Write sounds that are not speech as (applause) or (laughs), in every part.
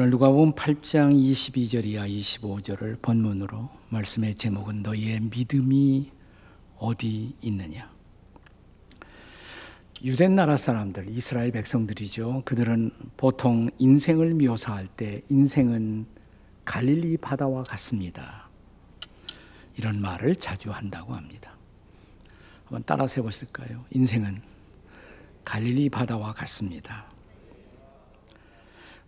오늘 누가복음 8장 22절 이하 25절을 본문으로 말씀의 제목은 너희의 믿음이 어디 있느냐. 유대 나라 사람들, 이스라엘 백성들이죠. 그들은 보통 인생을 묘사할 때 인생은 갈릴리 바다와 같습니다. 이런 말을 자주 한다고 합니다. 한번 따라서 보실까요 인생은 갈릴리 바다와 같습니다.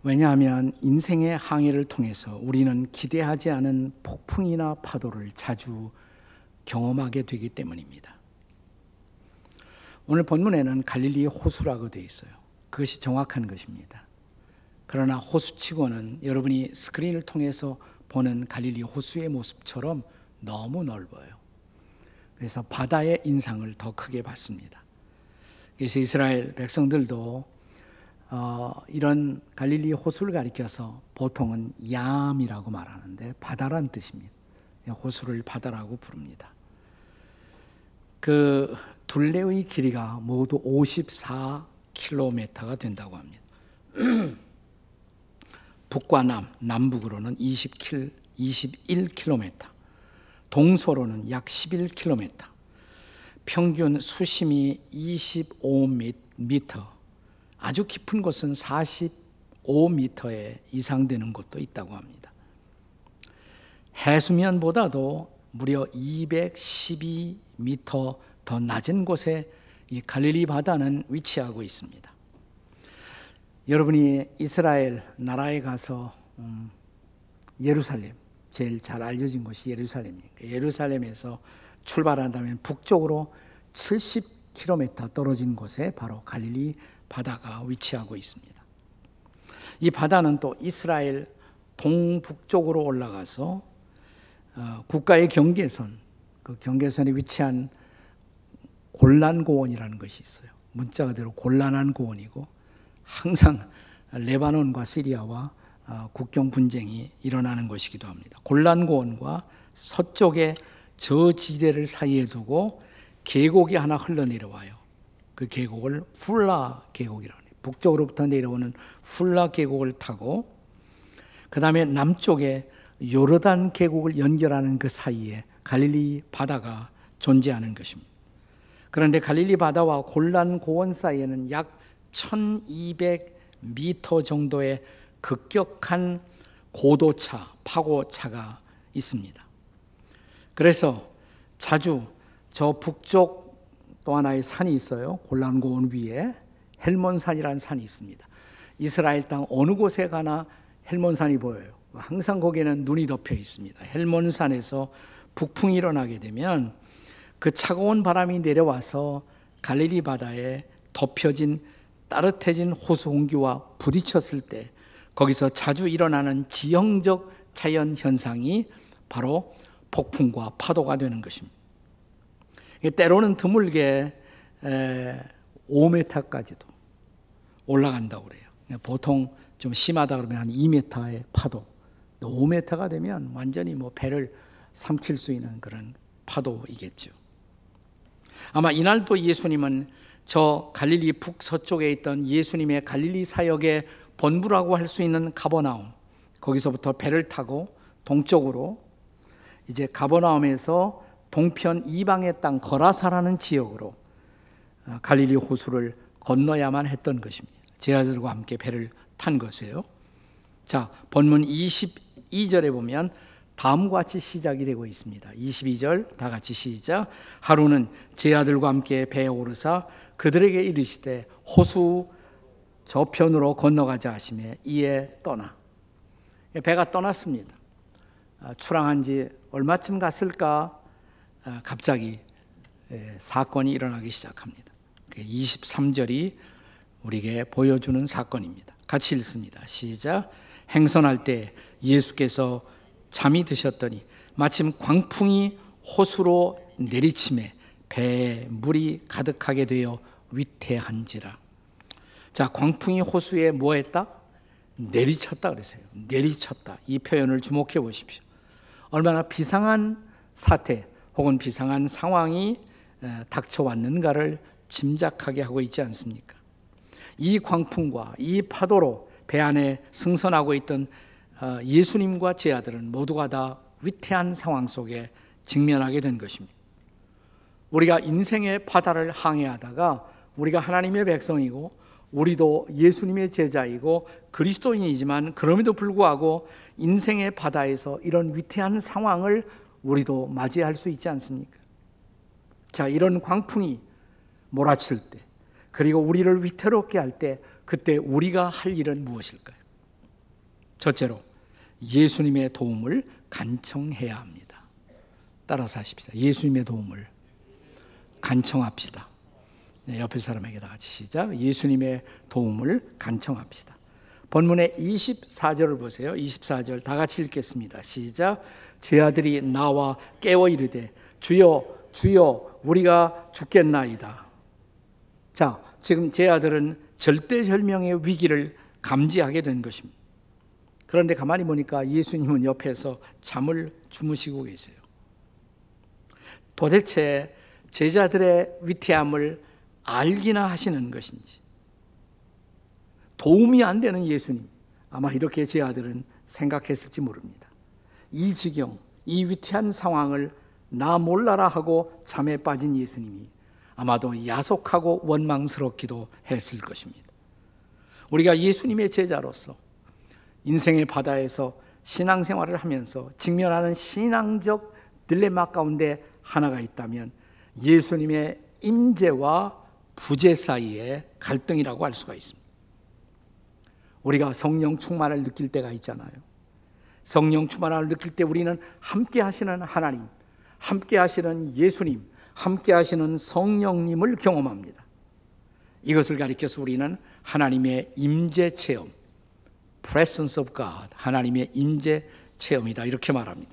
왜냐하면 인생의 항해를 통해서 우리는 기대하지 않은 폭풍이나 파도를 자주 경험하게 되기 때문입니다. 오늘 본문에는 갈릴리 호수라고 되어 있어요. 그것이 정확한 것입니다. 그러나 호수치고는 여러분이 스크린을 통해서 보는 갈릴리 호수의 모습처럼 너무 넓어요. 그래서 바다의 인상을 더 크게 받습니다. 그래서 이스라엘 백성들도 어, 이런 갈릴리 호수를 가리켜서 보통은 야암이라고 말하는데 바다란 뜻입니다. 예, 호수를 바다라고 부릅니다. 그 둘레의 길이가 모두 54km가 된다고 합니다. (clears throat) 북과 남, 남북으로는 2 1 k m 동서로는 약 11km, 평균 수심이 25m, 아주 깊은 곳은 45m에 이상 되는 곳도 있다고 합니다. 해수면보다도 무려 212m 더 낮은 곳에 이 갈릴리 바다는 위치하고 있습니다. 여러분이 이스라엘 나라에 가서 음, 예루살렘 제일 잘 알려진 곳이 예루살렘입니다. 예루살렘에서 출발한다면 북쪽으로 70km 떨어진 곳에 바로 갈릴리 바다가 위치하고 있습니다. 이 바다는 또 이스라엘 동북쪽으로 올라가서 어, 국가의 경계선, 그 경계선에 위치한 골란고원이라는 것이 있어요. 문자 그대로 곤란한 고원이고 항상 레바논과 시리아와 어, 국경 분쟁이 일어나는 것이기도 합니다. 곤란고원과 서쪽의 저지대를 사이에 두고 계곡이 하나 흘러내려와요. 그 계곡을 훌라 계곡이라고 해요. 북쪽으로부터 내려오는 훌라 계곡을 타고 그 다음에 남쪽에 요르단 계곡을 연결하는 그 사이에 갈릴리 바다가 존재하는 것입니다. 그런데 갈릴리 바다와 골란 고원 사이에는 약 1200m 정도의 급격한 고도차, 파고차가 있습니다. 그래서 자주 저 북쪽 또 하나의 산이 있어요. 골란고원 위에 헬몬산이라는 산이 있습니다. 이스라엘 땅 어느 곳에 가나 헬몬산이 보여요. 항상 거기는 눈이 덮여 있습니다. 헬몬산에서 북풍이 일어나게 되면 그 차가운 바람이 내려와서 갈릴리 바다에 덮여진 따뜻해진 호수 공기와 부딪혔을 때 거기서 자주 일어나는 지형적 자연 현상이 바로 폭풍과 파도가 되는 것입니다. 때로는 드물게 5m까지도 올라간다고 그래요. 보통 좀 심하다 그러면 한 2m의 파도, 5m가 되면 완전히 뭐 배를 삼킬 수 있는 그런 파도이겠죠. 아마 이날도 예수님은 저 갈릴리 북서쪽에 있던 예수님의 갈릴리 사역의 본부라고 할 수 있는 가버나움 거기서부터 배를 타고 동쪽으로 이제 가버나움에서 동편 이방의 땅 거라사라는 지역으로 어, 갈릴리 호수를 건너야만 했던 것입니다. 제자들과 함께 배를 탄 것이에요. 자, 본문 22절에 보면 다음과 같이 시작이 되고 있습니다. 22절 다 같이 시작. 하루는 제 아들과 함께 배에 오르사 그들에게 이르시되 호수 저편으로 건너가자 하심에 이에 떠나. 배가 떠났습니다. 아, 출항한 지 얼마쯤 갔을까? 아, 갑자기 예, 사건이 일어나기 시작합니다. 23절이 우리에게 보여주는 사건입니다. 같이 읽습니다. 시작. 행선할 때 예수께서 잠이 드셨더니 마침 광풍이 호수로 내리침에 배에 물이 가득하게 되어 위태한지라. 자, 광풍이 호수에 뭐 했다? 내리쳤다 그랬어요. 내리쳤다. 이 표현을 주목해 보십시오. 얼마나 비상한 사태, 혹은 비상한 상황이 닥쳐왔는가를 짐작하게 하고 있지 않습니까? 이 광풍과 이 파도로 배 안에 승선하고 있던 어, 예수님과 제 아들은 모두가 다 위태한 상황 속에 직면하게 된 것입니다. 우리가 인생의 바다를 항해하다가 우리가 하나님의 백성이고 우리도 예수님의 제자이고 그리스도인이지만 그럼에도 불구하고 인생의 바다에서 이런 위태한 상황을 우리도 맞이할 수 있지 않습니까? 자, 이런 광풍이 몰아칠 때, 그리고 우리를 위태롭게 할 때, 그때 우리가 할 일은 무엇일까요? 첫째로, 예수님의 도움을 간청해야 합니다. 따라서 하십시다. 예수님의 도움을 간청합시다. 네, 옆에 사람에게 다 같이 시작. 예수님의 도움을 간청합시다. 본문의 24절을 보세요. 24절 다 같이 읽겠습니다. 시작. 제 아들이 나와 깨워 이르되 주여 주여 우리가 죽겠나이다. 자, 지금 제 아들은 절대 절명의 위기를 감지하게 된 것입니다. 그런데 가만히 보니까 예수님은 옆에서 잠을 주무시고 계세요. 도대체 제자들의 위태함을 알기나 하시는 것인지 도움이 안 되는 예수님. 아마 이렇게 제 아들은 생각했을지 모릅니다. 이 지경, 이 위태한 상황을 나 몰라라 하고 잠에 빠진 예수님이 아마도 야속하고 원망스럽기도 했을 것입니다. 우리가 예수님의 제자로서 인생의 바다에서 신앙생활을 하면서 직면하는 신앙적 딜레마 가운데 하나가 있다면 예수님의 임재와 부재 사이의 갈등이라고 할 수가 있습니다. 우리가 성령 충만을 느낄 때가 있잖아요. 성령 충만을 느낄 때 우리는 함께 하시는 하나님, 함께 하시는 예수님, 함께 하시는 성령님을 경험합니다. 이것을 가리켜서 우리는 하나님의 임재 체험, presence of God, 하나님의 임재 체험이다 이렇게 말합니다.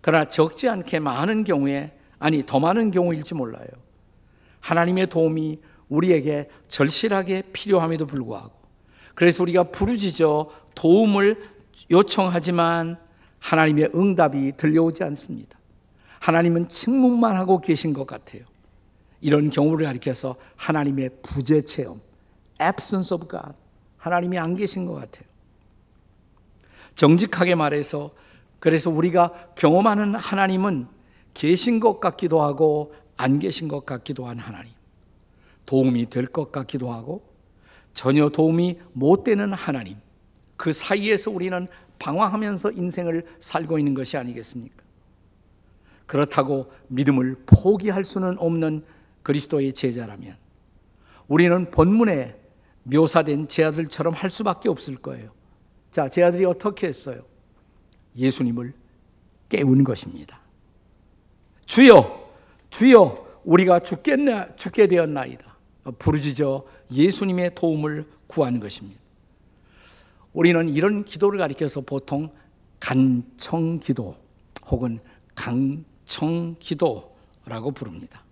그러나 적지 않게 많은 경우에 아니 더 많은 경우일지 몰라요. 하나님의 도움이 우리에게 절실하게 필요함에도 불구하고 그래서 우리가 부르짖어 도움을 요청하지만 하나님의 응답이 들려오지 않습니다. 하나님은 침묵만 하고 계신 것 같아요. 이런 경우를 가리켜서 하나님의 부재 체험, absence of God. 하나님이 안 계신 것 같아요. 정직하게 말해서 그래서 우리가 경험하는 하나님은 계신 것 같기도 하고 안 계신 것 같기도 한 하나님. 도움이 될 것 같기도 하고 전혀 도움이 못 되는 하나님. 그 사이에서 우리는 방황하면서 인생을 살고 있는 것이 아니겠습니까? 그렇다고 믿음을 포기할 수는 없는 그리스도의 제자라면 우리는 본문에 묘사된 제 아들처럼 할 수밖에 없을 거예요. 자, 제 아들이 어떻게 했어요? 예수님을 깨운 것입니다. 주여, 주여, 우리가 죽겠네 죽게 되었나이다. 부르짖어 예수님의 도움을 구하는 것입니다. 우리는 이런 기도를 가리켜서 보통 간청 기도 혹은 강청 기도라고 부릅니다.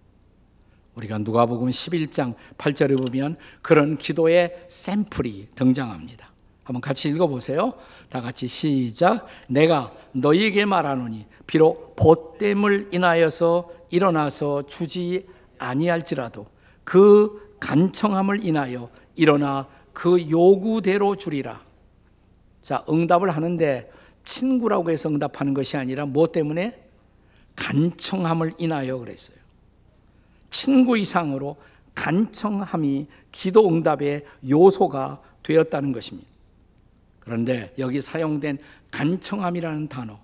우리가 누가복음 11장 8절에 보면 그런 기도의 샘플이 등장합니다. 한번 같이 읽어보세요. 다 같이 시작. 내가 너희에게 말하노니 비록 보됨을 인하여서 일어나서 주지 아니할지라도 그 간청함을 인하여 일어나 그 요구대로 주리라. 자, 응답을 하는데 친구라고 해서 응답하는 것이 아니라 뭐 때문에? 간청함을 인하여 그랬어요. 친구 이상으로 간청함이 기도 응답의 요소가 되었다는 것입니다. 그런데 여기 사용된 간청함이라는 단어,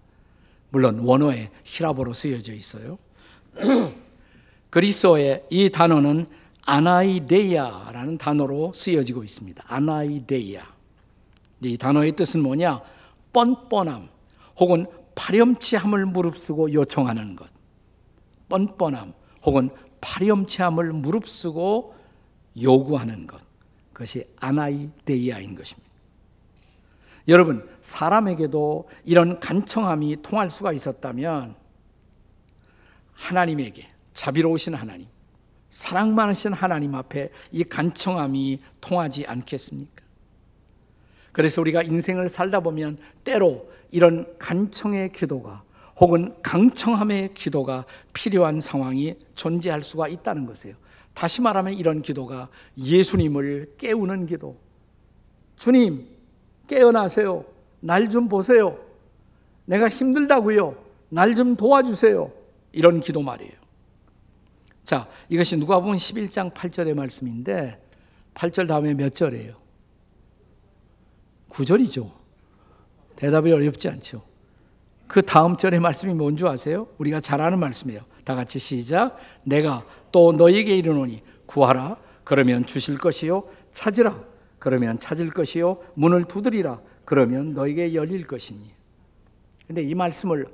물론 원어에 히라보로 쓰여져 있어요. (clears throat) 그리스어의 이 단어는 아나이데야라는 단어로 쓰여지고 있습니다. 아나이데야. 이 단어의 뜻은 뭐냐? 뻔뻔함 혹은 파렴치함을 무릅쓰고 요청하는 것. 뻔뻔함 혹은 파렴치함을 무릅쓰고 요구하는 것. 그것이 아나이데이인 것입니다. 여러분, 사람에게도 이런 간청함이 통할 수가 있었다면 하나님에게 자비로우신 하나님, 사랑 많으신 하나님 앞에 이 간청함이 통하지 않겠습니까? 그래서 우리가 인생을 살다 보면 때로 이런 간청의 기도가 혹은 강청함의 기도가 필요한 상황이 존재할 수가 있다는 것이에요. 다시 말하면 이런 기도가 예수님을 깨우는 기도. 주님, 깨어나세요. 날 좀 보세요. 내가 힘들다고요. 날 좀 도와주세요. 이런 기도 말이에요. 자, 이것이 누가 보면 11장 8절의 말씀인데 8절 다음에 몇 절이에요? 9절이죠. 대답이 어렵지 않죠. 그 다음 절의 말씀이 뭔줄 아세요? 우리가 잘 아는 말씀이에요. 다 같이 시작. 내가 또 너에게 이르노니 구하라 그러면 주실 것이요 찾으라 그러면 찾을 것이요 문을 두드리라 그러면 너에게 열릴 것이니. 근데 이 말씀을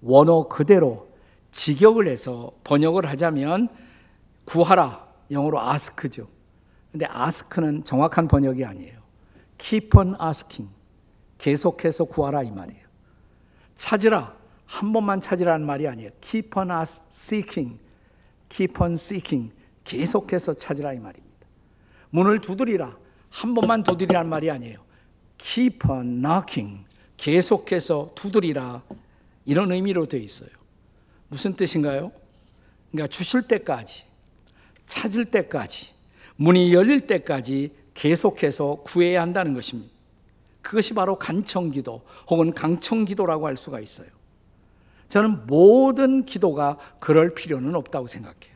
원어 그대로 직역을 해서 번역을 하자면 구하라. 영어로 ask죠. 근데 ask는 정확한 번역이 아니에요. keep on asking. 계속해서 구하라 이 말이에요. 찾으라. 한 번만 찾으라는 말이 아니에요. keep on seeking. keep on seeking. 계속해서 찾으라 이 말입니다. 문을 두드리라. 한 번만 두드리라 말이 아니에요. keep on knocking. 계속해서 두드리라. 이런 의미로 되어 있어요. 무슨 뜻인가요? 그러니까 주실 때까지 찾을 때까지, 문이 열릴 때까지 계속해서 구해야 한다는 것입니다. 그것이 바로 간청기도 혹은 강청기도라고 할 수가 있어요. 저는 모든 기도가 그럴 필요는 없다고 생각해요.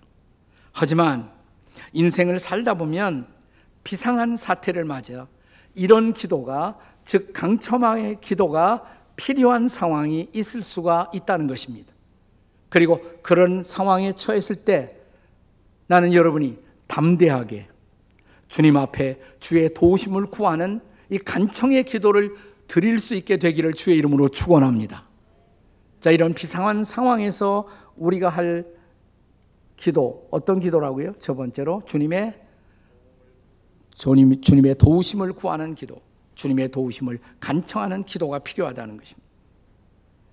하지만 인생을 살다 보면 비상한 사태를 맞아 이런 기도가 즉강첨의 기도가 필요한 상황이 있을 수가 있다는 것입니다. 그리고 그런 상황에 처했을 때 나는 여러분이 담대하게 주님 앞에 주의 도우심을 구하는 이 간청의 기도를 드릴 수 있게 되기를 주의 이름으로 축원합니다. 자, 이런 비상한 상황에서 우리가 할 기도 어떤 기도라고요? 첫 번째로 주님의 주님, 주님의 도우심을 구하는 기도, 주님의 도우심을 간청하는 기도가 필요하다는 것입니다.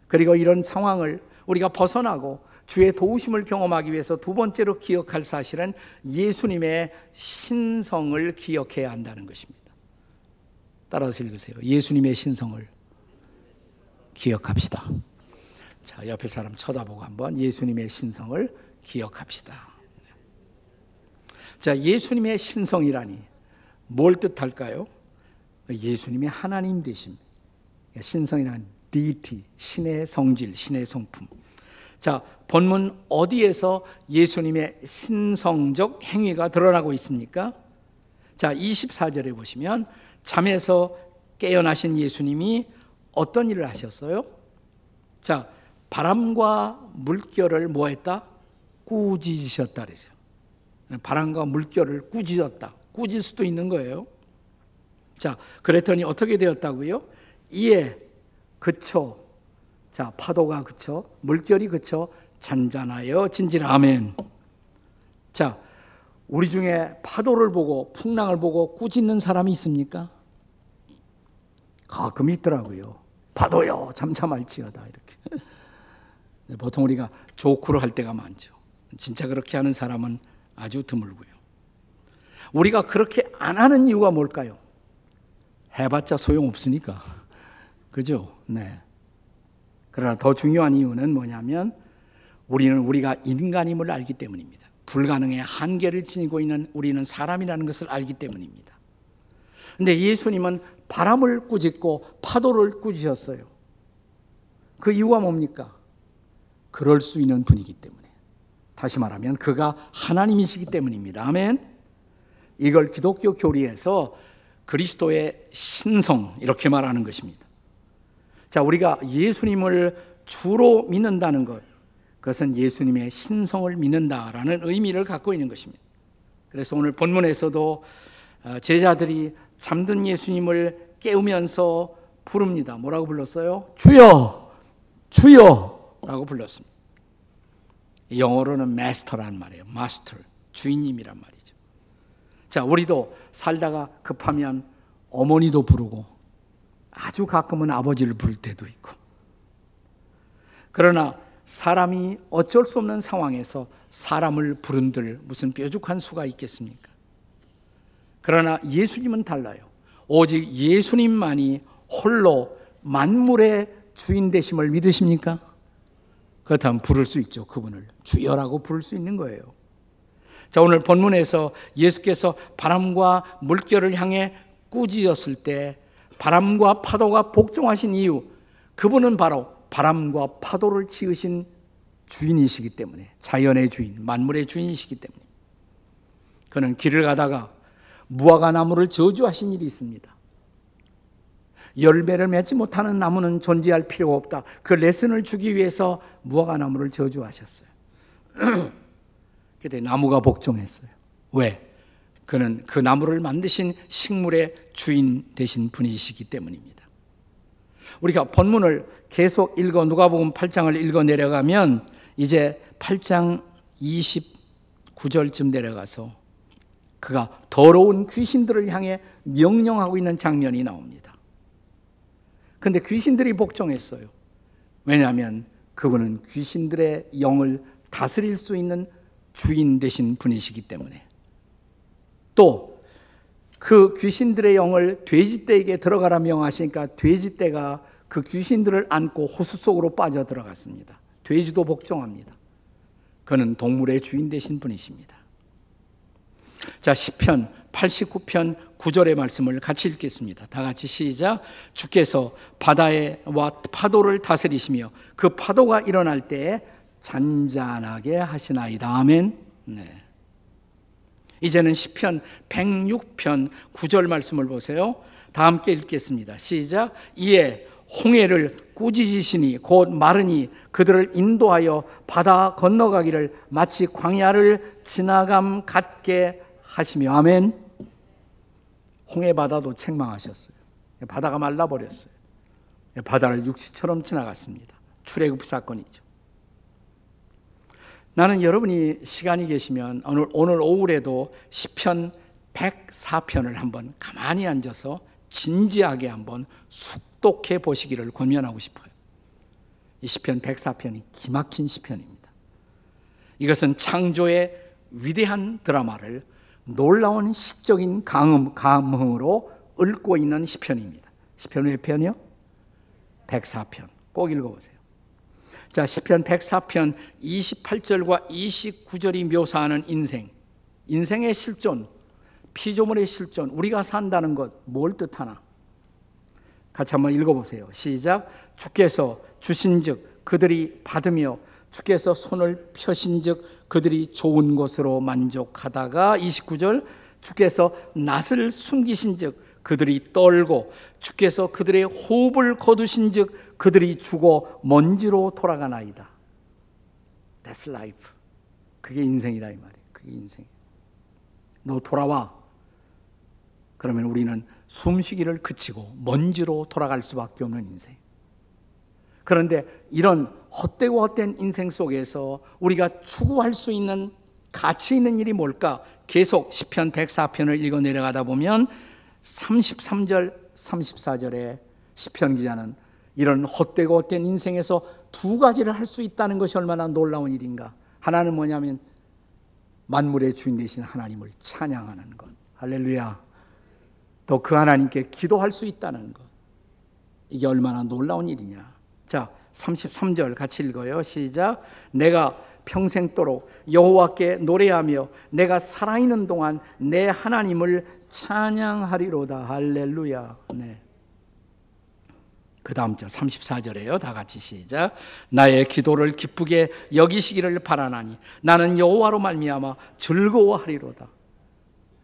그리고 이런 상황을 우리가 벗어나고 주의 도우심을 경험하기 위해서 두 번째로 기억할 사실은 예수님의 신성을 기억해야 한다는 것입니다. 따라서 읽으세요. 예수님의 신성을 기억합시다. 자, 옆에 사람 쳐다보고 한번 예수님의 신성을 기억합시다. 자, 예수님의 신성이라니 뭘 뜻할까요? 예수님이 하나님 되심. 신성이란 디이티, 신의 성질, 신의 성품. 자, 본문 어디에서 예수님의 신성적 행위가 드러나고 있습니까? 자, 24절에 보시면 잠에서 깨어나신 예수님이 어떤 일을 하셨어요? 자, 바람과 물결을 뭐 했다? 꾸짖으셨다 그러죠. 바람과 물결을 꾸짖었다. 꾸질 수도 있는 거예요. 자, 그랬더니 어떻게 되었다고요? 이에 그쵸자 파도가 그쵸 물결이 그쵸 잔잔하여 진지라 아멘. 자 우리 중에 파도를 보고 풍랑을 보고 꾸짖는 사람이 있습니까? 가끔 있더라고요. 파도요 잠잠할지어다 이렇게. 보통 우리가 조크로 할 때가 많죠. 진짜 그렇게 하는 사람은 아주 드물고요. 우리가 그렇게 안 하는 이유가 뭘까요? 해봤자 소용없으니까. 그죠? 네. 그러나 더 중요한 이유는 뭐냐면 우리는 우리가 인간임을 알기 때문입니다. 불가능의 한계를 지니고 있는 우리는 사람이라는 것을 알기 때문입니다. 근데 예수님은 바람을 꾸짖고 파도를 꾸짖었어요. 그 이유가 뭡니까? 그럴 수 있는 분이기 때문에. 다시 말하면 그가 하나님이시기 때문입니다. 아멘. 이걸 기독교 교리에서 그리스도의 신성 이렇게 말하는 것입니다. 자, 우리가 예수님을 주로 믿는다는 것, 그것은 예수님의 신성을 믿는다라는 의미를 갖고 있는 것입니다. 그래서 오늘 본문에서도 어, 제자들이 잠든 예수님을 깨우면서 부릅니다. 뭐라고 불렀어요? 주여! 주여! 라고 불렀습니다. 영어로는 마스터란 말이에요. 마스터. 주인님이란 말이죠. 자, 우리도 살다가 급하면 어머니도 부르고 아주 가끔은 아버지를 부를 때도 있고. 그러나 사람이 어쩔 수 없는 상황에서 사람을 부른들 무슨 뾰족한 수가 있겠습니까? 그러나 예수님은 달라요. 오직 예수님만이 홀로 만물의 주인 되심을 믿으십니까? 그렇다면 부를 수 있죠. 그분을 주여라고 부를 수 있는 거예요. 자, 오늘 본문에서 예수께서 바람과 물결을 향해 꾸짖었을 때 바람과 파도가 복종하신 이유, 그분은 바로 바람과 파도를 지으신 주인이시기 때문에, 자연의 주인, 만물의 주인이시기 때문에. 그는 길을 가다가 무화과 나무를 저주하신 일이 있습니다. 열매를 맺지 못하는 나무는 존재할 필요가 없다. 그 레슨을 주기 위해서 무화과 나무를 저주하셨어요. (clears throat) 그때 나무가 복종했어요. 왜? 그는 그 나무를 만드신 식물의 주인 되신 분이시기 때문입니다. 우리가 본문을 계속 읽어 누가복음 8장을 읽어 내려가면 이제 8장 29절쯤 내려가서 그가 더러운 귀신들을 향해 명령하고 있는 장면이 나옵니다. 근데 귀신들이 복종했어요. 왜냐하면 그분은 귀신들의 영을 다스릴 수 있는 주인 되신 분이시기 때문에. 또그 귀신들의 영을 돼지떼에게 들어가라 명하시니까 돼지떼가 그 귀신들을 안고 호수 속으로 빠져 들어갔습니다. 돼지도 복종합니다. 그는 동물의 주인 되신 분이십니다. 자, 10편 89편 9절의 말씀을 같이 읽겠습니다. 다 같이 시작. 주께서 바다에와 파도를 다스리시며 그 파도가 일어날 때 잔잔하게 하시나이다. 아멘. 네. 이제는 1 0편 106편 9절 말씀을 보세요. 다 함께 읽겠습니다. 시작. 이에 홍해를 꾸짖으시니 곧 마르니 그들을 인도하여 바다 건너가기를 마치 광야를 지나감 같게 하시며 아멘. 홍해 바다도 책망하셨어요. 바다가 말라버렸어요. 바다를 육지처럼 지나갔습니다. 출애굽 사건이죠. 나는 여러분이 시간이 계시면 오늘, 오늘 오후에도 10편 104편을 한번 가만히 앉아서 진지하게 한번 숙독해 보시기를 권면하고 싶어요. 이 시편 104편이 기막힌 시편입니다. 이것은 창조의 위대한 드라마를 놀라운 시적인 감흥, 감흥으로 읊고 있는 시편입니다. 시편 몇 편이요? 104편. 꼭 읽어보세요. 자, 10편 104편 28절과 29절이 묘사하는 인생, 인생의 실존, 피조물의 실존, 우리가 산다는 것, 뭘 뜻하나? 같이 한번 읽어보세요. 시작. 주께서 주신 즉 그들이 받으며 주께서 손을 펴신 즉 그들이 좋은 것으로 만족하다가 29절 주께서 낯을 숨기신 즉 그들이 떨고 주께서 그들의 호흡을 거두신 즉 그들이 죽어 먼지로 돌아가나이다. That's life. 그게 인생이다 이 말이에요. 그게 인생. 너 돌아와. 그러면 우리는 숨쉬기를 그치고 먼지로 돌아갈 수밖에 없는 인생. 그런데 이런 헛되고 헛된 인생 속에서 우리가 추구할 수 있는 가치 있는 일이 뭘까? 계속 10편 104편을 읽어 내려가다 보면 33절 34절에 시편 기자는 이런 헛되고 헛된 인생에서 두 가지를 할 수 있다는 것이 얼마나 놀라운 일인가. 하나는 뭐냐면 만물의 주인 되신 하나님을 찬양하는 것. 할렐루야. 또 그 하나님께 기도할 수 있다는 것. 이게 얼마나 놀라운 일이냐. 자, 33절 같이 읽어요. 시작. 내가 평생도록 여호와께 노래하며 내가 살아있는 동안 내 하나님을 찬양하리로다. 할렐루야. 네. 그 다음 절 34절에요. 다 같이 시작. 나의 기도를 기쁘게 여기시기를 바라나니 나는 여호와로 말미암아 즐거워하리로다.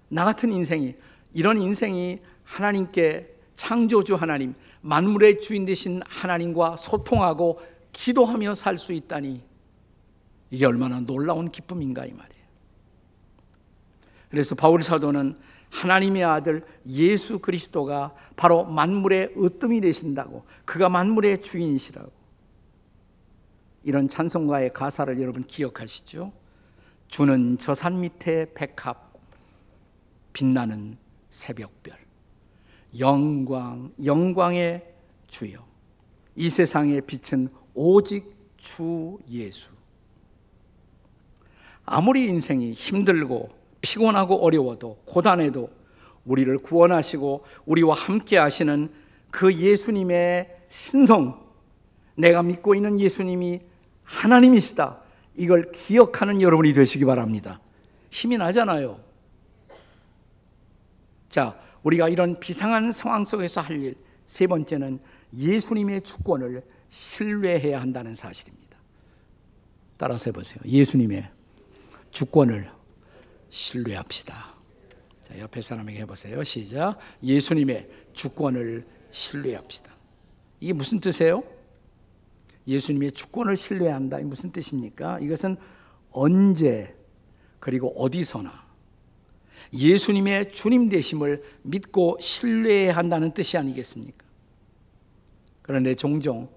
나 같은 인생이 이런 인생이 하나님께 창조주 하나님, 만물의 주인 되신 하나님과 소통하고 기도하며 살 수 있다니 이게 얼마나 놀라운 기쁨인가 이 말이에요. 그래서 바울 사도는 하나님의 아들 예수 그리스도가 바로 만물의 으뜸이 되신다고 그가 만물의 주인이시라고 이런 찬송가의 가사를 여러분 기억하시죠? 주는 저 산 밑에 백합 빛나는 새벽별 영광 영광의 주여 이 세상의 빛은 오직 주 예수 아무리 인생이 힘들고 피곤하고 어려워도 고단해도 우리를 구원하시고 우리와 함께 하시는 그 예수님의 신성, 내가 믿고 있는 예수님이 하나님이시다. 이걸 기억하는 여러분이 되시기 바랍니다. 힘이 나잖아요. 자, 우리가 이런 비상한 상황 속에서 할 일, 세 번째는 예수님의 주권을 신뢰해야 한다는 사실입니다. 따라서 해보세요. 예수님의 주권을 신뢰합시다. 자, 옆에 사람에게 해보세요. 시작. 예수님의 주권을 신뢰합시다. 이게 무슨 뜻이에요? 예수님의 주권을 신뢰한다. 이 무슨 뜻입니까? 이것은 언제 그리고 어디서나 예수님의 주님 되심을 믿고 신뢰해야 한다는 뜻이 아니겠습니까? 그런데 종종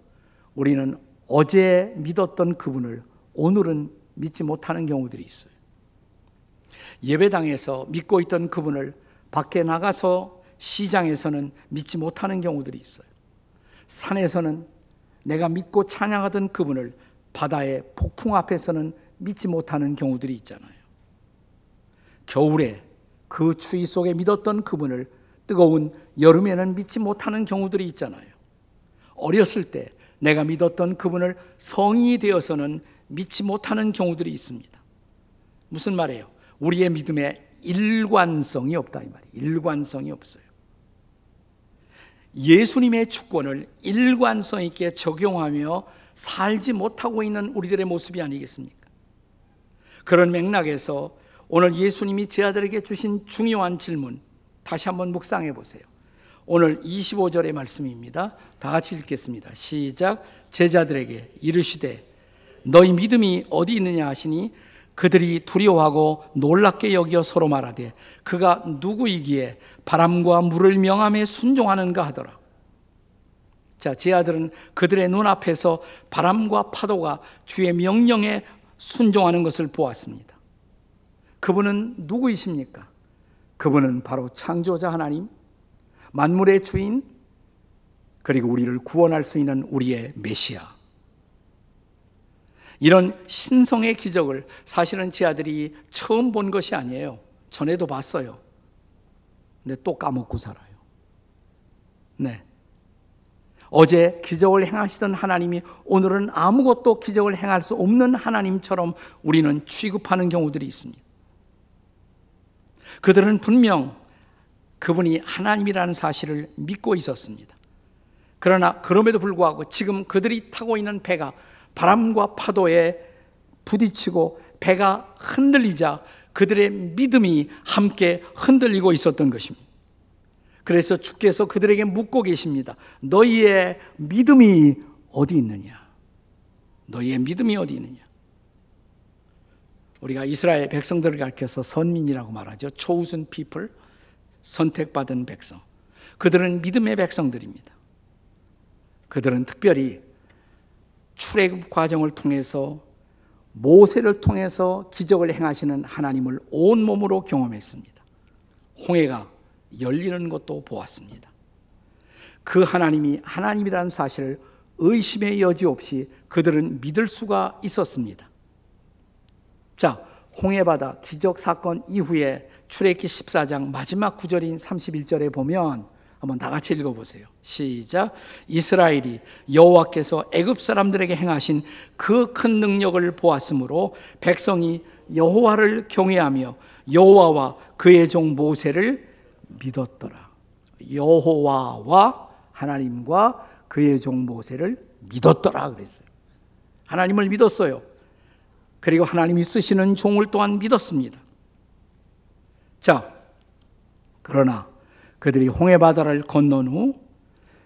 우리는 어제 믿었던 그분을 오늘은 믿지 못하는 경우들이 있어요. 예배당에서 믿고 있던 그분을 밖에 나가서 시장에서는 믿지 못하는 경우들이 있어요. 산에서는 내가 믿고 찬양하던 그분을 바다의 폭풍 앞에서는 믿지 못하는 경우들이 있잖아요. 겨울에 그 추위 속에 믿었던 그분을 뜨거운 여름에는 믿지 못하는 경우들이 있잖아요. 어렸을 때 내가 믿었던 그분을 성인이 되어서는 믿지 못하는 경우들이 있습니다. 무슨 말이에요? 우리의 믿음에 일관성이 없다 이 말이. 일관성이 없어요. 예수님의 주권을 일관성 있게 적용하며 살지 못하고 있는 우리들의 모습이 아니겠습니까? 그런 맥락에서 오늘 예수님이 제 아들에게 주신 중요한 질문 다시 한번 묵상해 보세요. 오늘 25절의 말씀입니다. 다 같이 읽겠습니다. 시작. 제자들에게 이르시되 너희 믿음이 어디 있느냐 하시니 그들이 두려워하고 놀랍게 여기어 서로 말하되 그가 누구이기에 바람과 물을 명함에 순종하는가 하더라. 자, 제 아들은 그들의 눈앞에서 바람과 파도가 주의 명령에 순종하는 것을 보았습니다. 그분은 누구이십니까? 그분은 바로 창조자 하나님, 만물의 주인, 그리고 우리를 구원할 수 있는 우리의 메시아. 이런 신성의 기적을 사실은 제 아들이 처음 본 것이 아니에요. 전에도 봤어요. 근데 또 까먹고 살아요. 네. 어제 기적을 행하시던 하나님이 오늘은 아무것도 기적을 행할 수 없는 하나님처럼 우리는 취급하는 경우들이 있습니다. 그들은 분명 그분이 하나님이라는 사실을 믿고 있었습니다. 그러나 그럼에도 불구하고 지금 그들이 타고 있는 배가 바람과 파도에 부딪히고 배가 흔들리자 그들의 믿음이 함께 흔들리고 있었던 것입니다. 그래서 주께서 그들에게 묻고 계십니다. 너희의 믿음이 어디 있느냐? 너희의 믿음이 어디 있느냐? 우리가 이스라엘 백성들을 가르쳐서 선민이라고 말하죠. chosen people, 선택받은 백성. 그들은 믿음의 백성들입니다. 그들은 특별히 출애굽 과정을 통해서 모세를 통해서 기적을 행하시는 하나님을 온 몸으로 경험했습니다. 홍해가 열리는 것도 보았습니다. 그 하나님이 하나님이라는 사실을 의심의 여지 없이 그들은 믿을 수가 있었습니다. 자, 홍해바다 기적 사건 이후에 출애기 14장 마지막 구절인 31절에 보면 한번 다 같이 읽어보세요. 시작 이스라엘이 여호와께서 애굽 사람들에게 행하신 그 큰 능력을 보았으므로 백성이 여호와를 경외하며 여호와와 그의 종 모세를 믿었더라. 여호와와 하나님과 그의 종 모세를 믿었더라 그랬어요. 하나님을 믿었어요. 그리고 하나님이 쓰시는 종을 또한 믿었습니다. 자, 그러나 그들이 홍해 바다를 건넌 후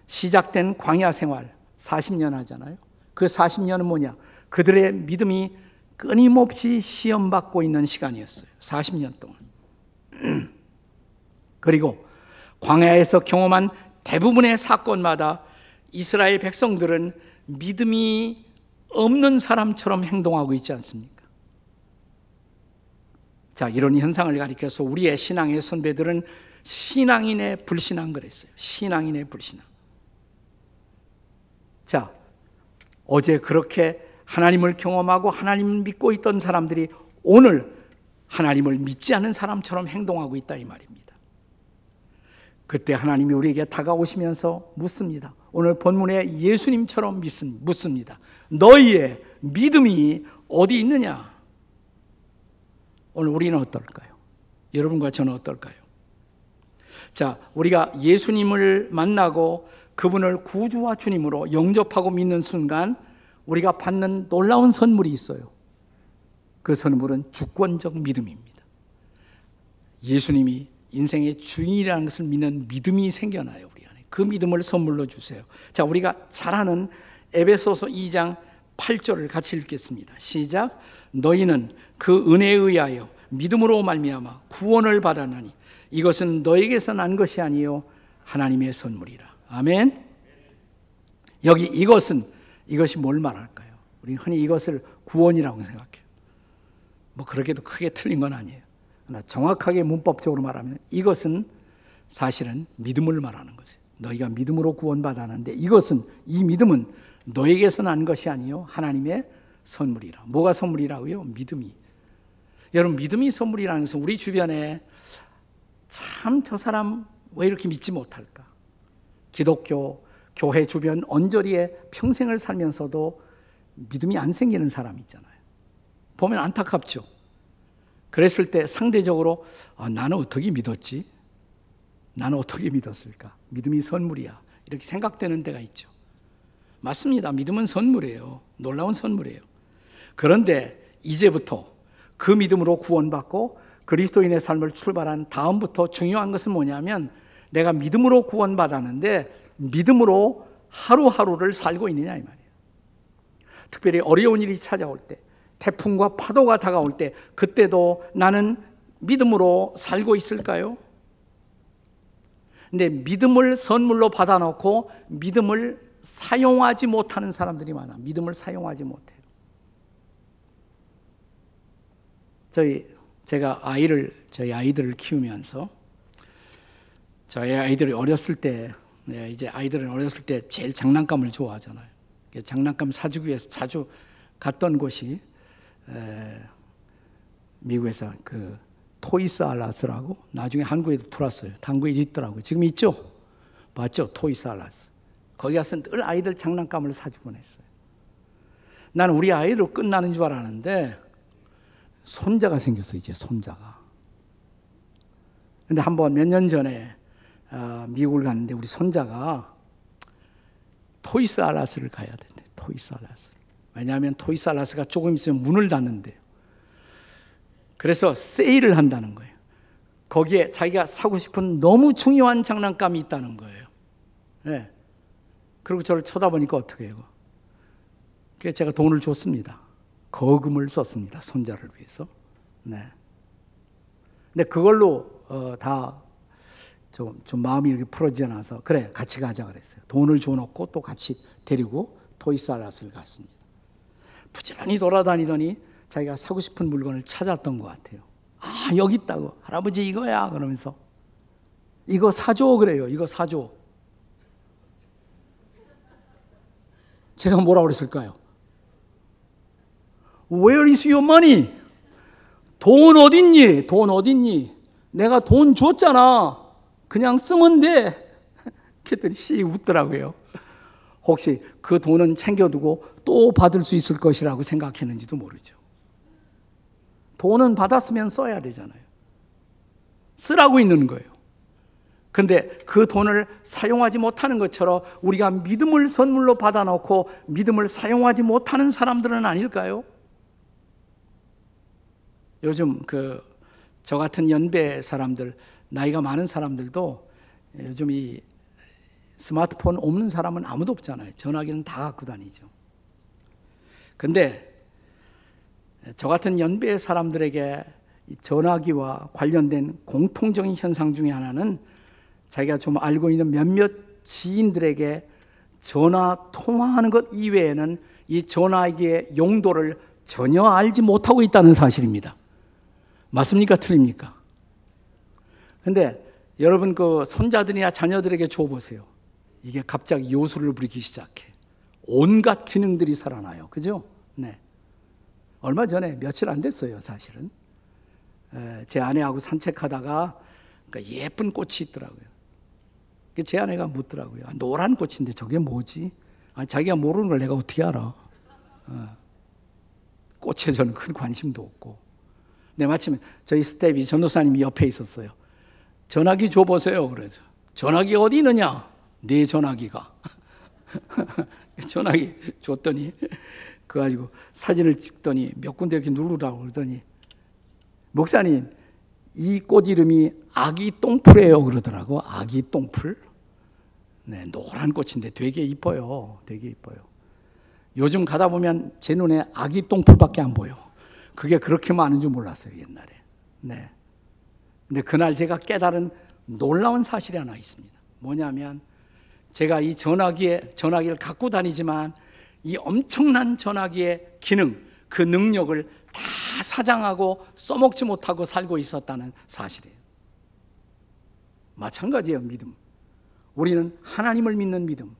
시작된 광야 생활 40년 하잖아요. 그 40년은 뭐냐? 그들의 믿음이 끊임없이 시험받고 있는 시간이었어요. 40년 동안. (clears throat) 그리고 광야에서 경험한 대부분의 사건마다 이스라엘 백성들은 믿음이 없는 사람처럼 행동하고 있지 않습니까? 자, 이런 현상을 가리켜서 우리의 신앙의 선배들은 신앙인의 불신앙 그랬어요. 신앙인의 불신앙. 어제 그렇게 하나님을 경험하고 하나님을 믿고 있던 사람들이 오늘 하나님을 믿지 않는 사람처럼 행동하고 있다 이 말입니다. 그때 하나님이 우리에게 다가오시면서 묻습니다. 오늘 본문에 예수님처럼 묻습니다. 너희의 믿음이 어디 있느냐? 오늘 우리는 어떨까요? 여러분과 저는 어떨까요? 자, 우리가 예수님을 만나고 그분을 구주와 주님으로 영접하고 믿는 순간 우리가 받는 놀라운 선물이 있어요. 그 선물은 주권적 믿음입니다. 예수님이 인생의 주인이라는 것을 믿는 믿음이 생겨나요, 우리 안에. 그 믿음을 선물로 주세요. 자, 우리가 잘 아는 에베소서 2장 8절을 같이 읽겠습니다. 시작. 너희는 그 은혜에 의하여 믿음으로 말미암아 구원을 받았나니 이것은 너에게서 난 것이 아니요 하나님의 선물이라. 아멘. 여기 이것은 이것이 뭘 말할까요? 우리 흔히 이것을 구원이라고 생각해요. 뭐 그렇게도 크게 틀린 건 아니에요. 그러나 정확하게 문법적으로 말하면 이것은 사실은 믿음을 말하는 거죠. 너희가 믿음으로 구원받았는데 이것은 이 믿음은 너에게서 난 것이 아니요 하나님의 선물이라. 뭐가 선물이라고요? 믿음이. 여러분 믿음이 선물이라는 것은 우리 주변에 참 저 사람 왜 이렇게 믿지 못할까? 기독교, 교회 주변 언저리에 평생을 살면서도 믿음이 안 생기는 사람 있잖아요. 보면 안타깝죠. 그랬을 때 상대적으로 아, 나는 어떻게 믿었지? 나는 어떻게 믿었을까? 믿음이 선물이야. 이렇게 생각되는 데가 있죠. 맞습니다. 믿음은 선물이에요. 놀라운 선물이에요. 그런데 이제부터 그 믿음으로 구원받고 그리스도인의 삶을 출발한 다음부터 중요한 것은 뭐냐면 내가 믿음으로 구원받았는데 믿음으로 하루하루를 살고 있느냐 이 말이에요. 특별히 어려운 일이 찾아올 때, 태풍과 파도가 다가올 때 그때도 나는 믿음으로 살고 있을까요? 근데 믿음을 선물로 받아놓고 믿음을 사용하지 못하는 사람들이 많아. 믿음을 사용하지 못해요. 저희 제가 아이를 저희 아이들을 키우면서 저희 아이들이 어렸을 때 네, 이제 아이들은 어렸을 때 제일 장난감을 좋아하잖아요. 장난감 사주기 위해서 자주 갔던 곳이 미국에서 그 토이스 알라스라고 나중에 한국에도 들어왔어요. 당국에 있더라고요. 지금 있죠? 맞죠 토이스 알라스. 거기 가서 늘 아이들 장난감을 사주곤 했어요. 나는 우리 아이로 끝나는 줄 알았는데 손자가 생겼어 이제 손자가. 근데 한 번 몇 년 전에 아, 미국을 갔는데 우리 손자가 토이스 아라스를 가야 된대. 토이스 아라스 왜냐하면 토이스 아라스가 조금 있으면 문을 닫는데요. 그래서 세일을 한다는 거예요. 거기에 자기가 사고 싶은 너무 중요한 장난감이 있다는 거예요. 네. 그리고 저를 쳐다보니까 어떻게 해요? 그래서 제가 돈을 줬습니다. 거금을 썼습니다. 손자를 위해서. 네. 근데 그걸로 어, 다 좀, 좀 마음이 이렇게 풀어지지 않아서 그래 같이 가자 그랬어요. 돈을 줘놓고 또 같이 데리고 토이사라스를 갔습니다. 부지런히 돌아다니더니 자기가 사고 싶은 물건을 찾았던 것 같아요. 아 여기 있다고 할아버지 이거야 그러면서 이거 사줘 그래요. 이거 사줘. 제가 뭐라 그랬을까요? Where is your money? 돈 어딨니? 돈 어딨니? 내가 돈 줬잖아. 그냥 쓰면 돼. 그랬더니 씩 웃더라고요. 혹시 그 돈은 챙겨두고 또 받을 수 있을 것이라고 생각했는지도 모르죠. 돈은 받았으면 써야 되잖아요. 쓰라고 있는 거예요. 근데 그 돈을 사용하지 못하는 것처럼 우리가 믿음을 선물로 받아놓고 믿음을 사용하지 못하는 사람들은 아닐까요? 요즘 그 저 같은 연배 사람들 나이가 많은 사람들도 요즘 이 스마트폰 없는 사람은 아무도 없잖아요. 전화기는 다 갖고 다니죠. 근데 저 같은 연배 사람들에게 전화기와 관련된 공통적인 현상 중의 하나는 자기가 좀 알고 있는 몇몇 지인들에게 전화 통화하는 것 이외에는 이 전화기의 용도를 전혀 알지 못하고 있다는 사실입니다. 맞습니까? 틀립니까? 근데 여러분 그 손자들이나 자녀들에게 줘보세요. 이게 갑자기 요술을 부리기 시작해. 온갖 기능들이 살아나요. 그죠? 네. 얼마 전에 며칠 안 됐어요, 사실은. 에, 제 아내하고 산책하다가 그 예쁜 꽃이 있더라고요. 제 아내가 묻더라고요. 아, 노란 꽃인데 저게 뭐지? 아, 자기가 모르는 걸 내가 어떻게 알아? 어. 꽃에 저는 큰 관심도 없고. 네, 마침 저희 스텝이 전도사님이 옆에 있었어요. 전화기 줘보세요. 그래서 전화기 어디 있느냐? 내 전화기가. (laughs) 전화기 줬더니 그 가지고 사진을 찍더니 몇 군데 이렇게 누르라고 그러더니 목사님 이 꽃 이름이 아기 똥풀이에요 그러더라고 아기 똥풀 네 노란 꽃인데 되게 이뻐요 되게 이뻐요 요즘 가다 보면 제 눈에 아기 똥풀밖에 안 보여 그게 그렇게 많은 줄 몰랐어요 옛날에 네 근데 그날 제가 깨달은 놀라운 사실이 하나 있습니다. 뭐냐면 제가 이 전화기에 전화기를 갖고 다니지만 이 엄청난 전화기의 기능, 그 능력을 다 사장하고 써먹지 못하고 살고 있었다는 사실이에요. 마찬가지예요, 믿음. 우리는 하나님을 믿는 믿음,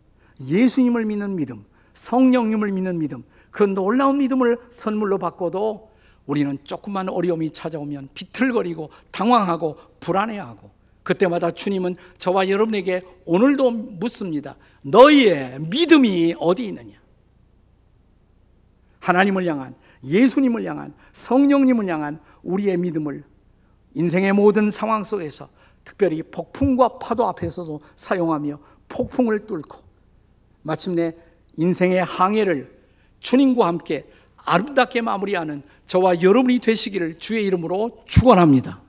예수님을 믿는 믿음, 성령님을 믿는 믿음, 그 놀라운 믿음을 선물로 받고도 우리는 조금만 어려움이 찾아오면 비틀거리고 당황하고 불안해하고 그때마다 주님은 저와 여러분에게 오늘도 묻습니다. 너희의 믿음이 어디 있느냐? 하나님을 향한 예수님을 향한 성령님을 향한 우리의 믿음을 인생의 모든 상황 속에서 특별히 폭풍과 파도 앞에서도 사용하며 폭풍을 뚫고 마침내 인생의 항해를 주님과 함께 아름답게 마무리하는 저와 여러분이 되시기를 주의 이름으로 축원합니다.